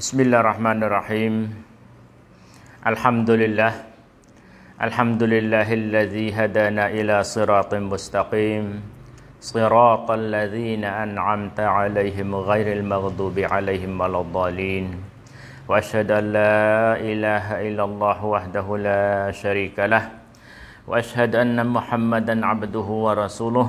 Bismillahirrahmanirrahim Alhamdulillah Alhamdulillahillazi hadana ila siratin mustaqim Siratal ladzina an'amta alaihim ghairil maghdubi alaihim waladhalin Wa ashadu an la ilaha illallah wahdahu la sharika lah Wa ashadu anna muhammadan abduhu wa rasuluh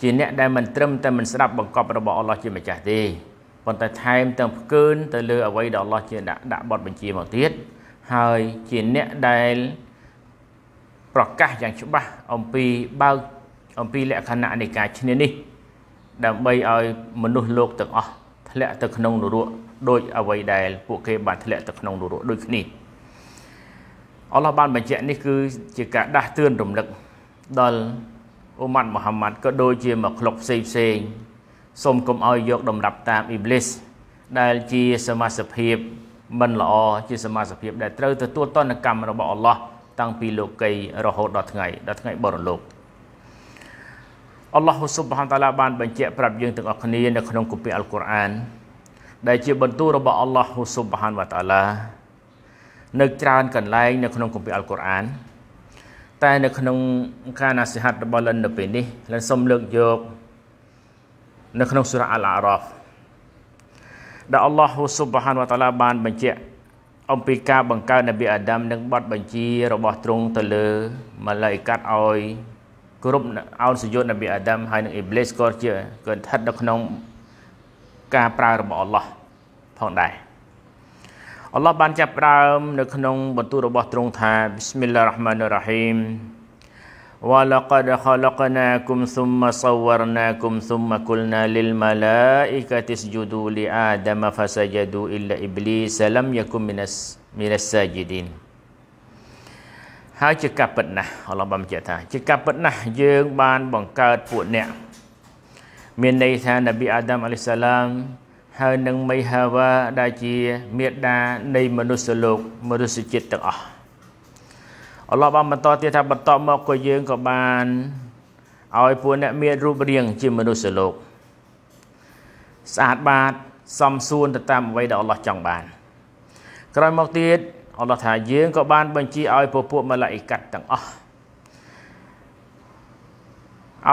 ជាអ្នកដែលមិនត្រឹមតែមិនស្ដាប់បង្គាប់របស់អល់ឡោះជាម្ចាស់ទេប៉ុន្តែថែមទាំងផ្កើនទៅលើអ្វីដែលអល់ឡោះជាដាក់ដាក់បទបញ្ជាមកទៀតហើយជាអ្នកដែលប្រកាសយ៉ាងច្បាស់អំពីបើកអំពីលក្ខណៈនៃការឈ្នះនេះដើម្បីឲ្យមនុស្សលោកទាំងអស់ធ្លាក់ទៅក្នុងនរកដោយអ្វីដែល ពួកគេបានធ្លាក់ទៅក្នុងនរកដូចគ្នាអល់ឡោះបានបញ្ជាក់នេះ គឺជាការដាស់តឿនរំលឹកដល់អ៊ូម៉ាត់មូហាម៉ាត់ក៏ដូចជាមកក្លុកផ្សេងផ្សេងសូមកុំឲ្យយកតម្រាប់តាមអ៊ីប្លីសដែលជា សមាសភាពមិនល្អជា សមាសភាពដែលត្រូវទទួលតនកម្មរបស់អល់ឡោះតាំងពីលោកីរហូតដល់ថ្ងៃដល់ថ្ងៃបរលោកអល់ឡោះស៊ុបហានតាឡាបានបញ្ជាក់ប្រាប់យើងទាំងអស់គ្នានៅក្នុងគម្ពីរអល់កុរអាន ដែលជាបន្ទូលរបស់អល់ឡោះស៊ុបហានវតាឡានៅ ច្រើនកន្លែងនៅក្នុងគម្ពីរអល់កុរអានតែនៅក្នុងការណាសិហាត់របស់លិននៅពេលនេះលិនសូមលើកយកនៅក្នុងសូរ៉ាអល់អារ៉ាហ្វដែលអល់ឡោះស៊ុបហានវតាឡាបានបញ្ជាក់អំពីការបង្កើតនប៊ីអាដាម និងបទបញ្ជារបស់ទ្រង់ទៅលើម៉ាឡៃកាត់ឲ្យគ្រប់អោនសយុទ្ធនប៊ីអាដាមហើយនិងអ៊ីប្លីសក៏ជាក៏ស្ថិតនៅក្នុងការប្រើរបស់អល់ឡោះផងដែរអល់ឡោះបានចាប់ផ្ដើមនៅក្នុងបន្ទូលរបស់ទ្រង់ថា Bismillah Rahman Rahim ولقد خلقناكم ثم صورناكم ثم قلنا للملائكة اسجدوا لآدم فسجدوا إلا إبليس لم يكن من من الساجدين ហើយជាការពិតណាស់អល់ឡោះបានបញ្ជាក់ថា ជាការពិតណាស់យើងបានបង្កើតពួកអ្នក មានន័យថានប៊ីអាដាមអាឡៃសាឡាមហើយនឹងមេហាវ៉ាដែលជាមេដានៃមនុស្សលោក មនុស្សជាតិទាំងអស់អល់ឡោះបានបន្តទៀតថាបន្តមកក៏យើងក៏បានឲ្យពួកអ្នកមានរូបរាងជាមនុស្សលោកស្អាតបាតសមសួនទៅតាមអ្វីដែលអល់ឡោះចង់បាន ក្រោយមកទៀតអល់ឡោះថាយើងក៏បាន បញ្ជាឲ្យពពួកម៉ាឡាអ៊ីកាត់ទាំងអស់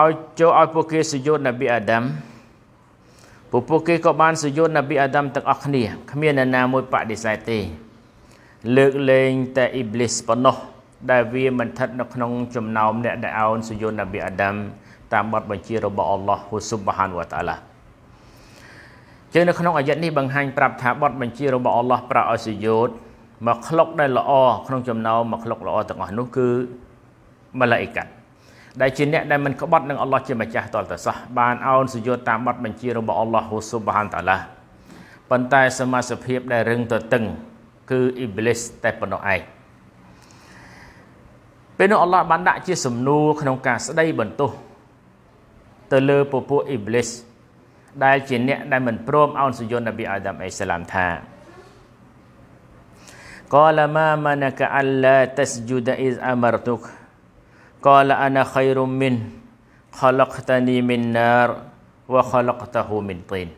ឲ្យចូលឲ្យពួកគេសយុទ្ធនប៊ីអាដាមពពួកគេក៏បានសយន់នប៊ីអាដាមទាំងអស់គ្នាគ្មាននរណាមួយបដិសេធទេលើកលែងតែអ៊ីប្លីសប៉ុណ្ណោះដែលវាមិនស្ថិតនៅក្នុងចំណោមអ្នក ដែលអោនសយន់នប៊ីអាដាមតាមបទបញ្ជារបស់អល់ឡោះហ៊ូស៊ុបហានវតាឡាជានៅក្នុងអាយ័តនេះបង្ហាញប្រាប់ថាបទបញ្ជារបស់អល់ឡោះប្រាប់ឲ្យសយន់មកក្លុកដែលល្អ ក្នុងចំណោមមកក្លុកល្អទាំងអស់នោះគឺម៉ាឡាអ៊ីកាត់ដែលជាអ្នកដែលមិនក្បត់នឹងអល់ឡោះជាម្ចាស់តលតសោះបានអោនសុយោតាមបទបញ្ជារបស់អល់ឡោះហ៊ូស៊ុបហានតាឡាប៉ុន្តែសមាសភាពដែល រឹងទទឹងគឺអ៊ីប្លីសតែប៉ុណ្ណោះឯងពេលនោះអល់ឡោះបានដាក់ជា សំណួរក្នុងការស្ដីបន្ទោសទៅលើពពួកអ៊ីប្លីសដែល ជា អ្នកដែលមិនព្រមអោនសុយោននប៊ីអាដាមអេសាឡាមថាកាលម៉ាម៉ាណកាអល់ឡាតស្ជូដអ៊ីសអាមរតុកា قال أنا خير منه خلقتني من نار وخلقته من طين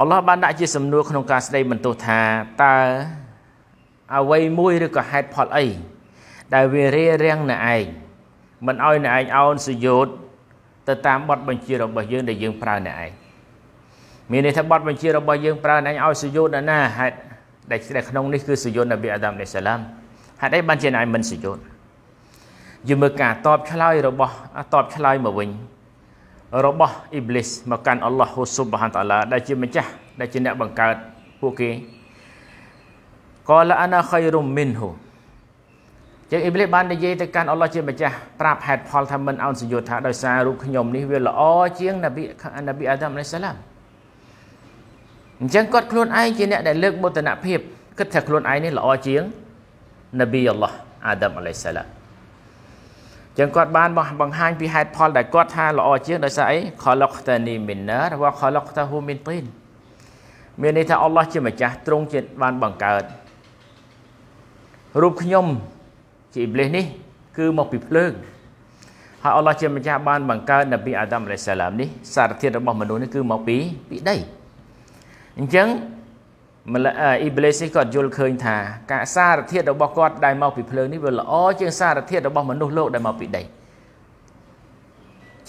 អល់ឡោះបានដាក់ជាសំណួរក្នុងការស្ដីបន្ទោសថាតើអ្វីមួយឬក៏ហេតុផលអីដែលវារារាំងនៅឯងមិនឲ្យនៅឯងអោនសុយោតទៅតាមបទបញ្ជារបស់យើងដែលយើងប្រើនៅឯងមានន័យថាបទបញ្ជារបស់យើងប្រើនៅឯងឲ្យសុយោតណាហេតុដែលក្នុងនេះគឺសុយោតនប៊ីអាដាមអាឡៃសាឡាមហេតុអីបានជាឯងមិនសុយោតយើងមើលការតបឆ្លើយរបស់តបឆ្លើយមកវិញរបស់អ៊ីប្លីសមកកាន់អល់ឡោះហ៊ូស៊ុបហានតាឡាដែលជាម្ចាស់ដែលជាអ្នកបង្កើតពួកគេកលអាណាខៃរុមមីនហ៊ូជាអ៊ីប្លីសបាននិយាយទៅកាន់អល់ឡោះជាម្ចាស់ប្រាប់ហេតុផលថាមិនអោនសយុថាដោយសាររូបខ្ញុំនេះវាល្អជាងនប៊ីនប៊ីអាដាមអាឡៃសាឡាមអញ្ចឹងគាត់ខ្លួនឯងជាអ្នកដែលលើកមោទនភាពគិតថាខ្លួនឯងនេះល្អជាងនប៊ីអល់ឡោះអាដាមអាឡៃសាឡាមចឹងគាត់បានបង្ហាញពីហេតុផល ដែលគាត់ថាល្អជាងដោយសារអីខលុកតានីមីណាឬខលុកតាហ៊ូមីនទីនមានន័យថាអល់ឡោះជាម្ចាស់ទ្រង់ជាបានបង្កើតរូបខ្ញុំជាអ៊ីប្លីសនេះគឺមកពីភ្លើងហើយអល់ឡោះជាម្ចាស់បានបង្កើតនៅពីអាដាមអាឡៃសាឡាមនេះសារធាតុរបស់មនុស្សនេះគឺមកពីពីដីអញ្ចឹងមលអ៊ីប្លេសនេះគាត់យល់ឃើញថាការសារធាតុរបស់គាត់ដែលមកពីភ្លើងនេះវាល្អជាងសារធាតុរបស់មនុស្សលោកដែលមកពីដី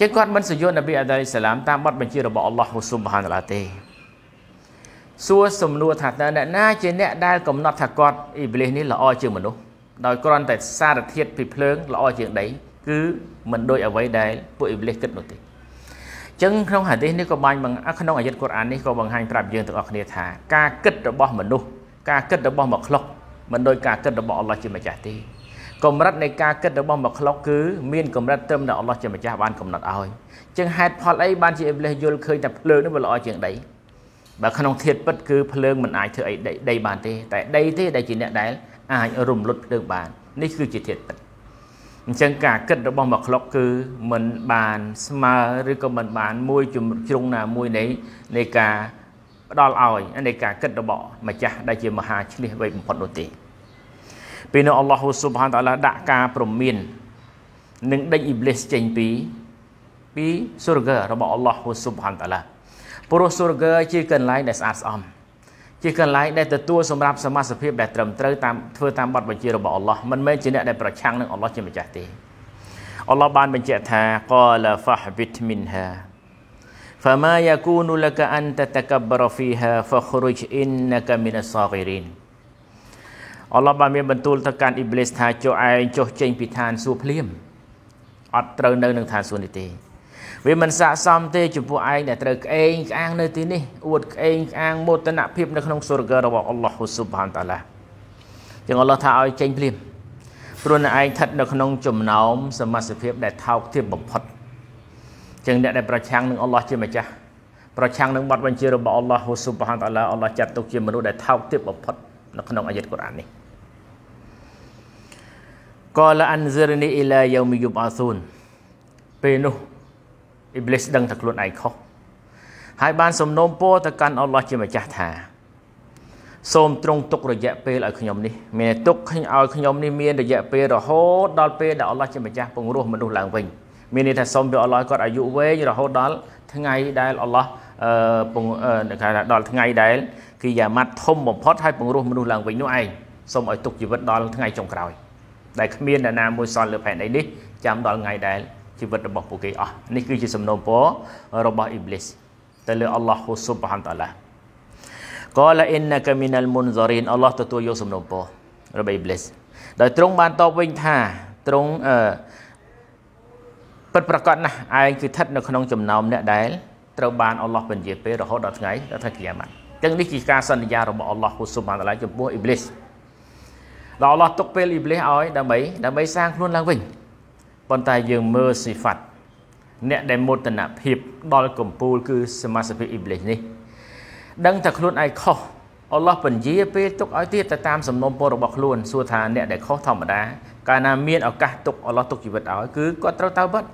ចឹងគាត់មិនសយុននប៊ីអាដាលីសាឡាម តាមបទបញ្ជារបស់អល់ឡោះស៊ុបហានឡាទេសួរសំណួរថាតើអ្នកណា ជាអ្នក ដែលកំណត់ថាគាត់អ៊ីប្លេសនេះល្អជាងមនុស្សដោយគ្រាន់តែ សារធាតុពីភ្លើងល្អជាងដីគឺមិនដូចអ្វីដែលពួកអ៊ីប្លេសគិតនោះទេចឹងក្នុងហាឌីសនេះក៏បានក្នុងអាយត្តកូរ៉ាននេះក៏បង្ហាញប្រាប់យើងទាំងអស់គ្នាថាការគិតរបស់មនុស្សការគិតរបស់មកខ្លុកមិនដូចការគិតរបស់អល់ឡោះជាម្ចាស់ទេកម្រិតនៃការគិតរបស់មកខ្លុកគឺមានកម្រិតត្រឹមតែអល់ឡោះជាម្ចាស់បានកំណត់ឲ្យចឹងហេតុផលអីបានជាអ៊ីប្លេសយល់ឃើញតែភ្លើងនេះវាល្អជាងដីបើក្នុងធាតុពិតគឺភ្លើងមិនអាចធ្វើអីដីបានទេតែដីទេដែលជាអ្នកដែលអាចរំលត់ភ្លើងបាននេះគឺជាធាតុពិតអញ្ចឹងការគិតរបស់មកក្លុកគឺมันបានស្មើឬក៏มันបានមួយជ្រុងណាមួយនៃ នៃការផ្ដល់ឲ្យនៃការគិតរបស់ម្ចាស់ដែលជាមហាឈ្នះវៃបំផុតនោះទេពេលនោះអល់ឡោះស៊ុបហានតាឡាដាក់ការព្រមាននិងដេញអ៊ីប្លីសចេញពីពីសូរហ្គារបស់អល់ឡោះស៊ុបហានតាឡាព្រោះសូរហ្គាជា កន្លែងដែលស្អាតស្អំជាកន្លែងដែលទទួលសម្រាប់សមាសភាពដែលត្រឹមត្រូវតាមធ្វើតាមបទបញ្ជារបស់អល់ឡោះមិនមែនជាអ្នកដែលប្រឆាំងនឹងអល់ឡោះជាម្ចាស់ទេអល់ឡោះបានបញ្ជាក់ថាកលាហ្វាហប៊ីតមីនហា فما يكون لك أن تتكبر فيها فاخرج إنك من الصاغرين អល់ឡោះបានមានបន្ទូលទៅកាន់អ៊ីប្លីសថាចុះឯងចុះចេញពីឋានសួគ៌ភ្លាមអត់ត្រូវនៅនឹងឋានសួគ៌នេះទេវាមិនស័កសមទេចំពោះឯងដែលត្រូវក្អេងក្អាងនៅទីនេះអួតក្អេងក្អាងមោទនភាពនៅក្នុងសុរគររបស់អល់ឡោះស៊ុបហានតាឡាចឹងអល់ឡោះថាឲ្យចេញភ្លាមព្រោះនៅឯងស្ថិតនៅក្នុងចំណោម សមាសភាពដែលថោកទាបបំផុតចឹងអ្នកដែលប្រឆាំងនឹងអល់ឡោះជាម្ចាស់ប្រឆាំងនឹងបទបញ្ជារបស់អល់ឡោះស៊ុបហានតាឡាអល់ឡោះចាត់ទុកជាមនុស្សដែលថោកទាបបំផុតនៅក្នុងអាយត្តកូរ៉ាននេះកលអានហ្សឺរនីអ៊ីឡាយូមយុបអាស៊ូនពេលនោះអ៊ីប្លីសដឹងថាខ្លួនឯងខុសហើយបានសំណូមពរទៅកាន់អល់ឡោះជាម្ចាស់ថាសូមទ្រង់ទុករយៈពេលឲ្យខ្ញុំនេះមានទុកខ្ញុំឲ្យខ្ញុំនេះមានរយៈពេលរហូតដល់ពេលដែលអល់ឡោះជាម្ចាស់ពង្រោះមនុស្សឡើងវិញមានន័យថាសូមព្រះអល់ឡោះគាត់អាយុវែងរហូតដល់ថ្ងៃដែលអល់ឡោះអឺពងគេថាដល់ថ្ងៃដែលគឺយ៉ាម៉ាត់ធំបំផុតហើយពង្រោះមនុស្សឡើងវិញនោះឯងសូមឲ្យទុកជីវិតដល់ថ្ងៃចុងក្រោយដែលគ្មានអ្នកណាមួយសល់លើផែនដីនេះចាំដល់ថ្ងៃដែលជីវិតរបស់ពួកគេអស់នេះគឺជាសំណូមពររបស់អ៊ីប្លីសទៅលើអល់ឡោះហ៊ូស៊ុបហានតាឡាកូឡាអ៊ីនណាកាមីណាល់មុនហ្សារីនអល់ឡោះទទួលយកសំណូមពររបស់អ៊ីប្លីសដោយទ្រង់បានតបវិញថាទ្រង់អឺពិតប្រកបណាស់ឯងគឺស្ថិតនៅក្នុងចំណោមអ្នកដែល ត្រូវបានអល់ឡោះពន្យាពេលរហូតដល់ថ្ងៃដល់ថ្ងៃគិយាម៉ាត់ឹងនេះជាការសន្យារបស់អល់ឡោះហ៊ូស៊ុបបានតាចំពោះអ៊ីប្លីសដល់អល់ឡោះទុកពេលអ៊ីប្លីសឲ្យដើម្បីដើម្បីសាងខ្លួនឡើងវិញប៉ុន្តែយើងមើលសិហ្វាត់អ្នកដែលមោទនភាពដល់កំពូល គឺសមាសភាពអ៊ីប្លីសនេះ ដឹងតែខ្លួនឯងខុសអល់ឡោះពន្យាពេលទុកឲ្យទៀតទៅតាមសំណុំពររបស់ខ្លួនសួរថាអ្នកដែលខុសធម្មតាកាលណាមានឱកាសទុកអល់ឡោះទុកជីវិតឲ្យគឺគាត់ត្រូវទៅបិទ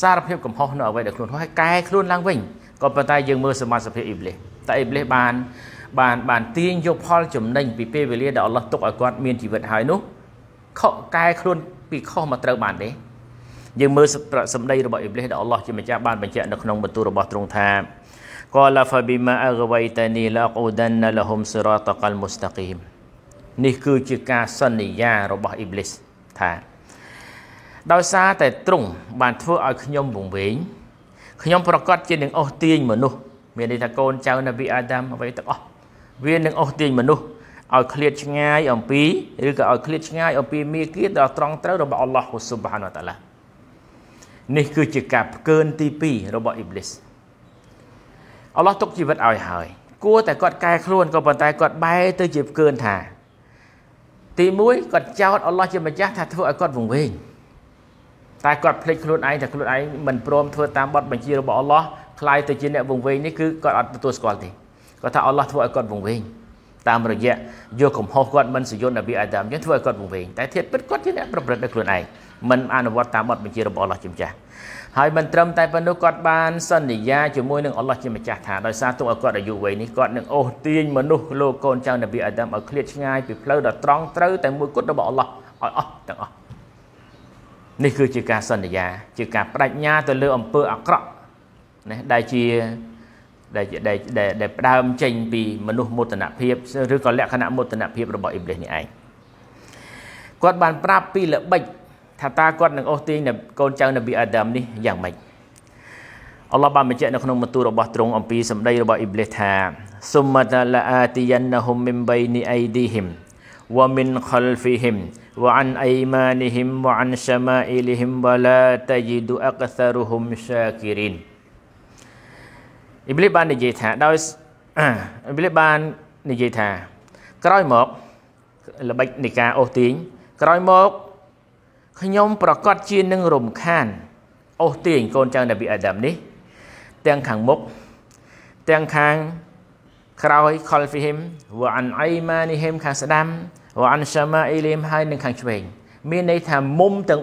សារភាពកំហុសនៅអ្វីដែលខ្លួនខុសហើយកែខ្លួនឡើងវិញក៏ប៉ុន្តែយើងមើលសមាសភាពអ៊ីប្លីសតែអ៊ីប្លីសបានបានបានទាញយកផលចំណេញពីពេលវេលាដែលអល់ឡោះទុកឲ្យគាត់មានជីវិតហើយនោះខកកែខ្លួនពីខុសមកត្រូវបានទេយើងមើលសម្ដីរបស់អ៊ីប្លីសដែលអល់ឡោះជាម្ចាស់បានបញ្ជាក់នៅក្នុងបន្ទូលរបស់ទ្រង់ថា قال فبما اغويتني لاقعدن لهم صراطك المستقيم នេះគឺជាការសន្យារបស់អ៊ីប្លីសថាដោយសារតែទ្រង់បានធ្វើឲ្យខ្ញុំវង្វេងខ្ញុំប្រកាសជានឹងអស់ទាញមនុស្សមានន័យថាកូនចៅនប៊ីអាដាមអ្វីទាំងអស់វានឹងអស់ទាញមនុស្សឲ្យឃ្លាតឆ្ងាយអំពីឬក៏ឲ្យឃ្លាតឆ្ងាយអំពីមេគៀដល់ត្រង់ត្រូវរបស់អល់ឡោះស៊ុបហានតាឡានេះគឺជាការផ្កើនទី2របស់អ៊ីប្លីសអល់ឡោះទុកជីវិតឲ្យហើយគួរតែគាត់កែខ្លួនក៏ប៉ុន្តែគាត់បែរទៅជាផ្កើនថា ទី1គាត់ចោទអល់ឡោះជាម្ចាស់ថាធ្វើឲ្យគាត់វង្វេងតែគាត់ភ្លេចខ្លួនឯងថាខ្លួនឯងមិនព្រមធ្វើតាមបទបញ្ជារបស់អល់ឡោះខ្លាយទៅជាអ្នកវង្វេងនេះគឺគាត់អត់ទទួលស្គាល់ទេគាត់ថាអល់ឡោះធ្វើឲ្យគាត់វង្វេងតាមរយៈយកកំហុសគាត់មិនសយុទ្ធនប៊ីអាដាមចឹងធ្វើឲ្យគាត់វង្វេងតែធាតពិតគាត់ជាអ្នកប្រព្រឹត្តដោយខ្លួនឯងមិនអនុវត្តតាមបទបញ្ជារបស់អល់ឡោះជាម្ចាស់ហើយមិនត្រឹមតែប៉ុណ្ណោះគាត់បានសន្យាជាមួយនឹងអល់ឡោះជាម្ចាស់ថាដោយសារទុកឲ្យគាត់អាយុវ័យនេះគាត់នឹងអូសទាញមនុស្សលោកកូនចៅនប៊ីអាដាមឲ្យឃ្លាតឆ្ងាយពីផ្លូវដ៏ត្រង់ត្រូវតែមួយគត់របស់អល់ឡោះឲ្យអស់ទាំងអស់នេះគឺជាការសន្យា ជាការបដិញ្ញា ទៅលើអំពើអាក្រក់ណាដែលជាដែលដែលដែលផ្ដើមចេញពីមនុស្សមោទនភាព ឬក៏លក្ខណៈមោទនភាពរបស់អ៊ីប្លីសនេះឯងគាត់បានប្រាប់ពីល្បិច ថាតើគាត់នឹងអូសទាញកូនចៅនប៊ីអាដាមនេះយ៉ាងម៉េចអល់ឡោះបានបញ្ជាក់នៅក្នុងមន្ទូលរបស់ទ្រង់អំពីសម្ដីរបស់អ៊ីប្លីសថាសុមតាឡាអាទីយ៉ានហុមមីមបៃនីអៃឌីហ៊ីមវ៉ាមីនខលហ្វីហ៊ីមវ៉ាអានអៃម៉ានីហ៊ីមវ៉ាអានសាម៉ាអ៊ីលីហ៊ីមវ៉ាឡាតាជីឌូអកសារហ៊ុមសាគីរីនអ៊ីប្លីសបាននិយាយថាដោយអ៊ីប្លីសបាននិយាយថា ក្រោយមកល្បិចនៃការអូសទាញក្រោយមកខ្ញុំប្រកាសជានឹងរំខានអូសទាញកូនចៅនប៊ីអាដាមនេះ ទាំងខាងមុខទាំងខាងក្រោយ khalfihim wa an aymanihim ខាងស្ដាំ wa an shama'ilihim ហើយនឹងខាងឆ្វេង មានន័យថាមុំទាំង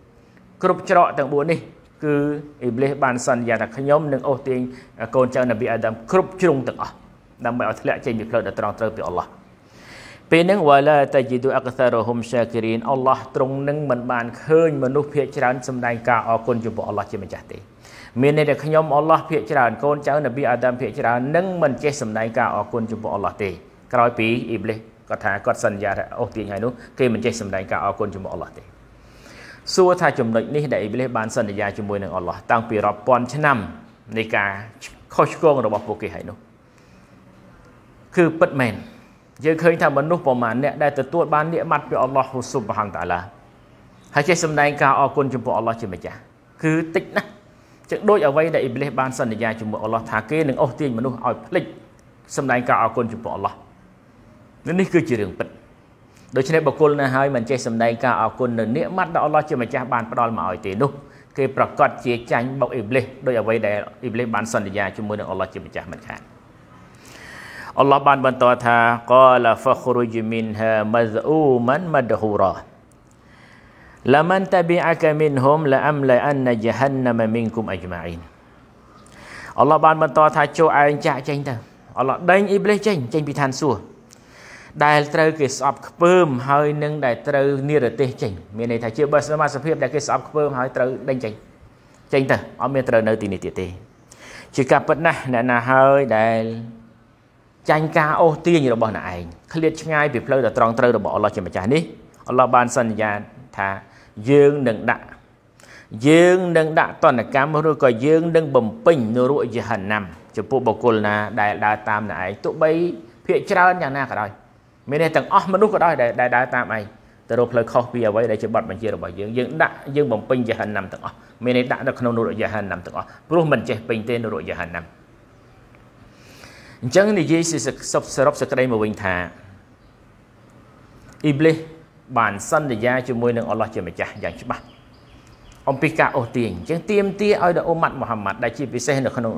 4គ្រប់ច្រកទាំង4នេះគឺអ៊ីប្លីសបានសន្យាថាខ្ញុំនឹងអូសទាញកូនចៅនប៊ីអាដាមគ្រប់ជ្រុងទាំងអស់ដើម្បីឲ្យធ្លាក់ចេញពីផ្លូវដ៏ត្រង់ត្រូវពីអល់ឡោះពេលនឹងវ៉ាឡាតាជីឌូអកសារហ៊ុមសាគីរីនអល់ឡោះទ្រង់នឹងមិនបានឃើញមនុស្សភាគច្រើនសម្ដែងការអរគុណចំពោះអល់ឡោះជាម្ចាស់ទេមានន័យថាខ្ញុំអល់ឡោះភាគច្រើនកូនចៅនប៊ីអាដាមភាគច្រើននឹងមិនចេះសម្ដែងការអរគុណចំពោះអល់ឡោះទេក្រោយពីអ៊ីប្លីសគាត់ថាគាត់សន្យាថាអូសទាញហើយនោះគេមិនចេះសម្ដែងការអរគុណចំពោះអល់ឡោះទេសួរថាចំណុចនេះដែលអ៊ីបលីសបានសន្យាជាមួយនឹងអល់ឡោះតាំងពីរាប់ពាន់ឆ្នាំនៃការខុសឆ្គងរបស់ពួកគេហើយនោះគឺពិតមែនយើងឃើញថាមនុស្សប្រមាណអ្នកដែលទទួលបាននិម័តពីអល់ឡោះស៊ុបហានតាឡាហើយចេះសម្ដែងការអរគុណចំពោះអល់ឡោះជាម្ចាស់គឺតិចណាស់ចឹងដូចអ្វីដែលអ៊ីបលីសបានសន្យាជាមួយអល់ឡោះថាគេនឹងអូសទាញមនុស្សឲ្យភ្លេចសម្ដែងការអរគុណចំពោះអល់ឡោះនេះគឺជារឿងពិតដូច្នេះបុគ្គលនោះហើយមិនចេះសម្ដែងការអរគុណនៅនិមិត្តដែលអល់ឡោះជាម្ចាស់បានផ្ដល់មកឲ្យទេនោះគេប្រកាសជាចាញ់បុកអ៊ីប្លីសដោយអ្វីដែលអ៊ីប្លីសបានសន្យាជាមួយនឹងអល់ឡោះជាម្ចាស់មិនខានអល់ឡោះបានបន្តថាកលាហ្វខ្រុជមីនហាមហ្ស៊ូមិនមដហូរ៉ា لمن تبعك منهم لأملأن جهنم منكم أجمعين អល់ឡោះបានបន្តថាចូលឯងចាក់ចេញទៅអល់ឡោះដេញអ៊ីប្លេសចេញ ចេញពីឋានសួគ៌ដែលត្រូវគេស្អប់ខ្ពើមហើយនឹងដែលត្រូវនិរទេសចេញមានន័យថាជាបើសមាសភាពដែលគេស្អប់ខ្ពើមហើយត្រូវដេញចេញចេញទៅអត់មានត្រូវនៅ ទីនេះទៀតទេ ជាការពិតណាស់អ្នកណាហើយដែលចាញ់ការអូសទាញរបស់អ្នកឯងឃ្លាតឆ្ងាយពីផ្លូវដ៏ត្រង់ត្រូវរបស់អល់ឡោះជាម្ចាស់នេះអល់ឡោះបានសន្យាថាយើងនឹងដាក់យើងនឹងដាក់តន្តកម្មឬក៏យើងនឹងបំពេញនរកយេហណាំចំពោះបុគ្គលណាដែលដើរតាមអ្នកឯងទោះបីភាកច្រើនយ៉ាងណាក៏ដោយមានន័យទាំងអស់មនុស្សក៏ដោយដែលដើរតាមឯងទៅរកផ្លូវខុសពីអ្វីដែលជាបទបញ្ជារបស់យើងយើងដាក់យើងបំពេញយេហណាំទាំងអស់មានន័យដាក់នៅក្នុងនរកយេហណាំទាំងអស់ព្រោះមិនចេះពេញទេនរកយេហណាំអញ្ចឹងនិយាយសរុបសេចក្តីមកវិញថាអ៊ីប្លីសបានសន្យាជាមួយនឹងអល់ឡោះជាម្ចាស់យ៉ាងច្បាស់អំពីការអូសទាញអញ្ចឹងទៀមទាឲ្យដល់អ៊ុម៉ាត់មូហាម៉ាត់ដែលជាពិសេសនៅក្នុង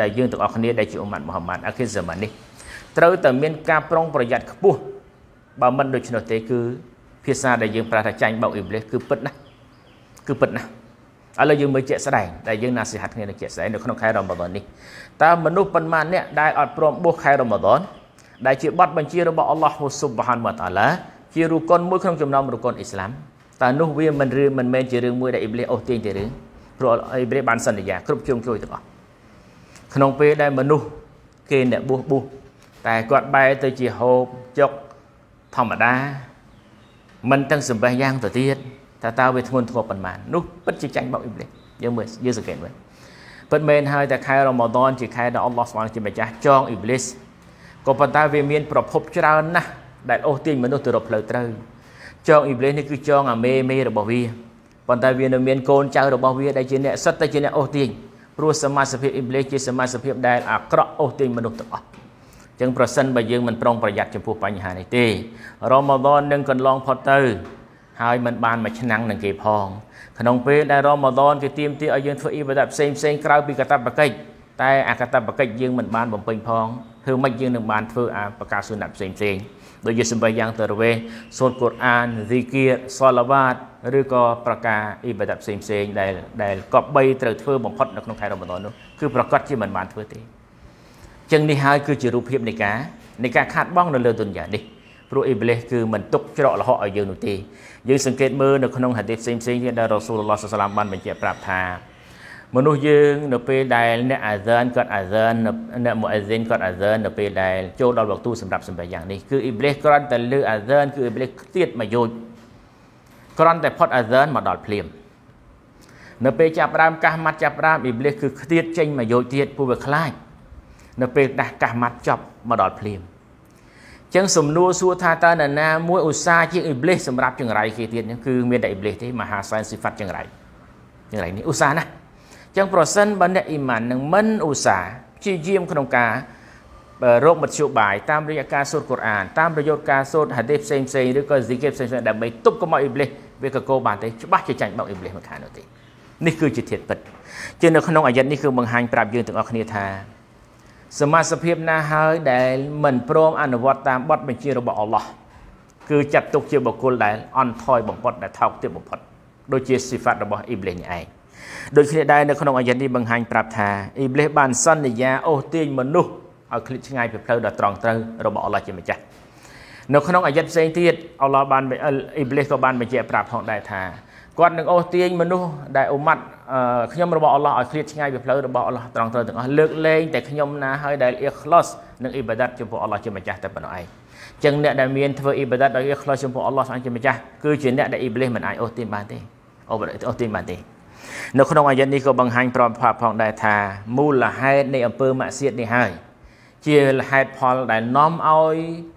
ដែលយើងទាំងអស់គ្នាដែលជាអ៊ុម៉ាត់មូហាម៉ាត់អាខិសម៉ានេះត្រូវតែមានការប្រុងប្រយ័ត្នខ្ពស់បើមិនដូច្នោះទេគឺភាសាដែលយើងប្រាស់ថាចាញ់បោកអ៊ីប្លីសគឺពិតណាស់គឺពិតណាស់ឥឡូវយើងមើលជាក់ស្ដែងដែលយើងណាសិហាត់គ្នានៅជាក់ស្ដែងនៅក្នុងខែរ៉ូម៉ាដននេះតើមនុស្សប៉ុន្មានអ្នកដែលអត់ព្រមបួសខែរ៉ូម៉ាដនដែលជាបទបញ្ជារបស់អល់ឡោះស៊ុបហានវតាឡាជារូកុនមួយក្នុងចំណោមរូកុនអ៊ីស្លាមតើនោះវាមិនរឿងមិនមែនជារឿងមួយដែលអ៊ីប្លីសអូសទាញទេឬព្រោះអ៊ីប្លីសបានសន្យាគ្រប់ជ្រុងជ្រោយទាំងអស់ក្នុងពេលដែលមនុស្សគេអ្នកបួសបួសតែគាត់បែរទៅជាហូបចុកធម្មតាមិនទាំងសម្បេះយ៉ាងទៅទៀតថាតើវាធ្ងន់ធ្ងរប៉ុន្មាននោះពិតជាចាញ់បោកអ៊ីប្លីសយើងមើលយើងសង្កេតមើលពិតមែនហើយតែខែរ៉ាម៉ាដនជាខែដែលអល់ឡោះស្វាជាម្ចាស់ចងអ៊ីប្លីសក៏ប៉ុន្តែវាមានប្រភពច្រើនណាស់ដែលអូសទាញមនុស្សទៅរកផ្លូវត្រូវចងអ៊ីប្លីសនេះគឺចងអាមេមេរបស់វាប៉ុន្តែវានៅមានកូនចៅរបស់វាដែលជាអ្នកសិតតែជាអ្នកអូសទាញព្រោះសមាសភាពអ៊ីប្លីសជាសមាសភាពដែលអាក្រក់អូសទាញមនុស្សទាំងអស់ចឹងប្រសិនបើយើងមិនប្រុងប្រយ័ត្នចំពោះបញ្ហានេះទេរ៉ម៉ាឌននឹងកន្លងផុតទៅ ហើយមិនបានមួយឆ្នាំនឹងគេផងក្នុងពេលដែលរ៉ម៉ាឌនគេទៀមទាឲ្យយើងធ្វើអ៊ីបាដាផ្សេងផ្សេងក្រៅពីកតបកិច្ចតែអកតបកិច្ចយើងមិនបានបំពេញផងធ្វើម៉េចយើងនឹងបានធ្វើអាបកាសុណាត់ផ្សេងផ្សេងដូចជាសម្បិយ៉ាងទៅរវេសូត្រកូរអានហ្ស៊ីគៀសឡាវ៉ាតឬក៏ប្រការអ៊ីបាដាផ្សេងផ្សេងដែលដែលកប់3ត្រូវធ្វើបំផុតនៅក្នុងខែរ៉ម៉ាឌននោះគឺប្រកាសជាមិនបានធ្វើទេចឹងនេះហើយគឺជារូបភាពនៃការនៃការខាតបង់នៅលើទុនយ៉ានេះព្រោះអ៊ីប្លីសគឺមិនទុកច្រកលហកឲ្យយើងនោះទេយើង សង្កេតមើលនៅក្នុងហាឌីសផ្សេងផ្សេងទៀតដែលរ៉ូស៊ូលឡោះសាឡាមបានបញ្ជាក់ប្រាប់ថាមនុស្សយើង នៅពេលដែលអ្នកអាហ្សានគាត់អាហ្សានអ្នកមូអ៊ីហ្សិនគាត់អាហ្សាននៅពេលដែលចូលដល់វគ្គទូសម្រាប់សម្រាប់យ៉ាងនេះគឺអ៊ីប្លេសគ្រាន់តែលើអាហ្សានគឺអ៊ីប្លេសទៀតមកយោជគ្រាន់តែផុតអាហ្សានមកដល់ភ្លាមនៅពេលចាប់ដើមកាសម៉ាត់ចាប់ដើមអ៊ីប្លេសគឺទៀតចេញមកយោជទៀតពួកវាខ្លាចនៅពេលដាស់កាសម៉ាត់ចប់មកដល់ភ្លាមអញ្ចឹងសំណួរសួរថាតើនរណាមួយឧស្សាហ៍ជាអ៊ីប្លីសសម្រាប់ចង្រៃគេទៀតហ្នឹងគឺមានតែអ៊ីប្លីសទេមហាសែនស៊ីហ្វាត់ចង្រៃចង្រៃនេះឧស្សាហ៍ណាស់អញ្ចឹងប្រសិនបើអ្នកអ៊ីម៉ាននឹងមិនឧស្សាហ៍ព្យាយាមក្នុងការរោគមធ្យោបាយតាមរយៈការសូត្រកូរ៉ានតាមប្រយោជន៍ការសូត្រហាឌីសផ្សេងផ្សេងឬក៏ហ្ស៊ីកេផ្សេងផ្សេងដើម្បីទប់កម្មកអ៊ីប្លីសវាកកោបានទេច្បាស់ជាចាញ់បោកអ៊ីប្លីសមិនខាននោះទេនេះគឺជាធាតុពិតជានៅក្នុងអាយត្តនេះគឺបង្ហាញប្រាប់យើងទាំងអស់គ្នាថាសមាសភាពណាហើយដែលមិនព្រម អនុវត្តតាមបទបញ្ជារបស់អល់ឡោះគឺចាត់ទុកជាបុគ្គលដែលអន់ថយបំផុតដែលថោកទាបបំផុតដូចជាសិផាតរបស់អ៊ីបលីសឯងដូច្នេះដែរនៅក្នុងអាយ៉ានេះបង្ហាញប្រាប់ថាអ៊ីបលីសបានសន្យាអូសទាញមនុស្សឲ្យឃ្លាតឆ្ងាយពីផ្លូវដ៏ត្រង់ត្រូវរបស់អល់ឡោះជាម្ចាស់នៅក្នុងអាយ៉ាផ្សេងទៀតអល់ឡោះបានអ៊ីបលីសក៏បានបញ្ជាក់ប្រាប់ផងដែរថាគាត់នឹងអូសទាញមនុស្សដែលអ៊ុម៉ាត់ខ្ញុំរបស់អល់ឡោះឲ្យឃ្លាតឆ្ងាយពីផ្លូវរបស់អល់ឡោះត្រង់ត្រូវទាំងអស់លើកលែងតែខ្ញុំណាហើយដែលអ៊ីខ្លោសនិងអ៊ីបាដាតចំពោះអល់ឡោះជាម្ចាស់តែប៉ុណ្ណោះឯងចឹងអ្នកដែល មានធ្វើអ៊ីបាដាតដោយអ៊ីខ្លោសចំពោះអល់ឡោះស្អងជាម្ចាស់គឺជាអ្នកដែលអ៊ីប្លីសមិនអាចអូសទាញបានទេអូសអូសទាញបានទេនៅក្នុងអាយ័តនេះក៏បង្ហាញប្រមផាផងដែរថាមូលហេតុនៃអំពើមាក់សៀតនេះហើយជាហេតុផលដែល នាំឲ្យ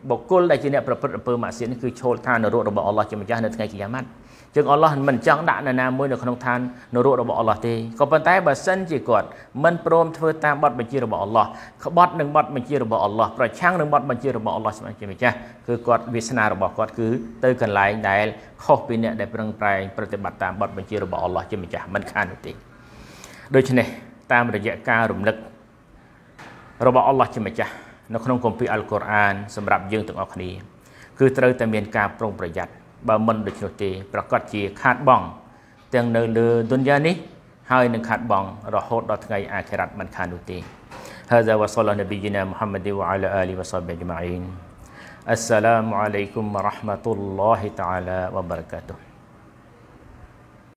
បុគ្គលដែលជាអ្នកប្រព្រឹត្តអំពើមាក់សៀតនេះគឺឈោលឋាននរករបស់អល់ឡោះជាម្ចាស់នៅថ្ងៃកិយាម៉ាត់ចឹងអល់ឡោះមិនចង់ដាក់នរណាមួយនៅក្នុងឋាននរករបស់អល់ឡោះទេក៏ប៉ុន្តែបើសិនជាគាត់មិនព្រមធ្វើតាមបទបញ្ជារបស់អល់ឡោះក្បត់នឹងបទបញ្ជារបស់អល់ឡោះប្រឆាំងនឹងបទបញ្ជារបស់អល់ឡោះសម្រាប់ជាម្ចាស់គឺគាត់វាសនារបស់គាត់គឺទៅកន្លែងដែលខុសពីអ្នកដែលប្រឹងប្រែងប្រតិបត្តិតាមបទបញ្ជារបស់អល់ឡោះជាម្ចាស់មិនខាននោះទេដូច្នេះ តាមរយៈការរំលឹករបស់អល់ឡោះជាម្ចាស់នៅក្នុងគម្ពីរអល់កុរអានសម្រាប់យើងទាំងអស់គ្នាគឺត្រូវតែមានការប្រុងប្រយ័ត្នបើមិនដូច្នោះទេ ប្រកាសជាខាតបង់ទាំង នៅ លើទុនយ៉ានេះហើយ នឹងខាតបង់រហូតដល់ថ្ងៃអាខិរ័តមិនខាននោះទេ هذا وصلى نبينا محمد وعلى آله وصحبه أجمعين السلام عليكم ورحمة الله تعالى وبركاته